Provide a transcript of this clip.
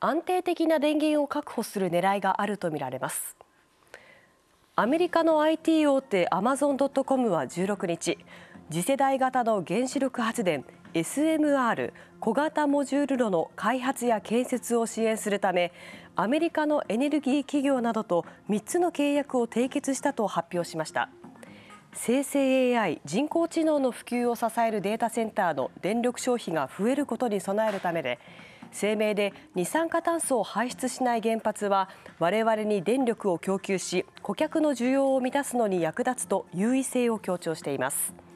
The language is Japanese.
安定的な電源を確保する狙いがあるとみられますアメリカの IT 大手アマゾン・ドット・コムは16日次世代型の原子力発電 SMR 小型モジュール炉の開発や建設を支援するためアメリカのエネルギー企業などと3つの契約を締結したと発表しました生成 AI 人工知能の普及を支えるデータセンターの電力消費が増えることに備えるためで声明で二酸化炭素を排出しない原発は我々に電力を供給し顧客の需要を満たすのに役立つと優位性を強調しています。